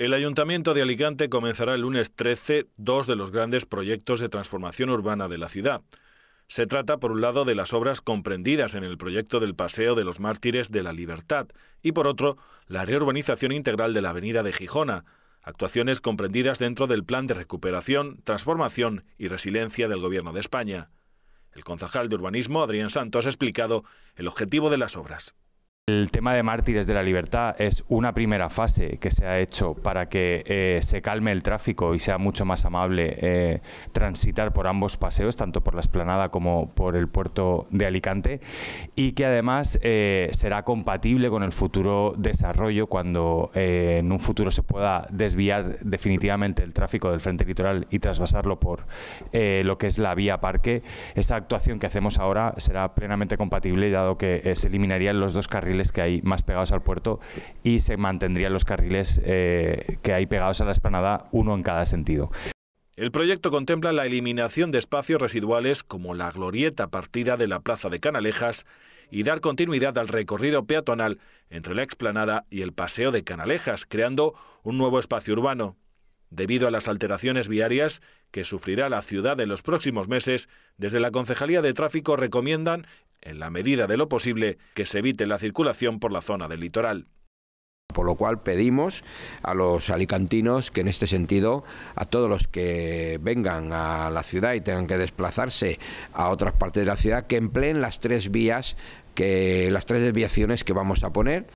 El Ayuntamiento de Alicante comenzará el lunes 13 dos de los grandes proyectos de transformación urbana de la ciudad. Se trata, por un lado, de las obras comprendidas en el proyecto del Paseo de los Mártires de la Libertad y, por otro, la reurbanización integral de la Avenida de Gijona, actuaciones comprendidas dentro del Plan de Recuperación, Transformación y Resiliencia del Gobierno de España. El concejal de urbanismo, Adrián Santos, ha explicado el objetivo de las obras. El tema de Mártires de la Libertad es una primera fase que se ha hecho para que eh, se calme el tráfico y sea mucho más amable eh, transitar por ambos paseos, tanto por la esplanada como por el puerto de Alicante, y que además eh, será compatible con el futuro desarrollo cuando en un futuro se pueda desviar definitivamente el tráfico del frente litoral y trasvasarlo por lo que es la vía parque. Esa actuación que hacemos ahora será plenamente compatible dado que se eliminarían los dos carriles que hay más pegados al puerto y se mantendrían los carriles eh, que hay pegados a la explanada, uno en cada sentido. El proyecto contempla la eliminación de espacios residuales como la glorieta partida de la Plaza de Canalejas y dar continuidad al recorrido peatonal entre la explanada y el Paseo de Canalejas, creando un nuevo espacio urbano. Debido a las alteraciones viarias que sufrirá la ciudad en los próximos meses, desde la Concejalía de Tráfico recomiendan en la medida de lo posible, que se evite la circulación por la zona del litoral. Por lo cual pedimos a los alicantinos que en este sentido, a todos los que vengan a la ciudad y tengan que desplazarse a otras partes de la ciudad, que empleen las tres vías, que, las tres desviaciones que vamos a poner.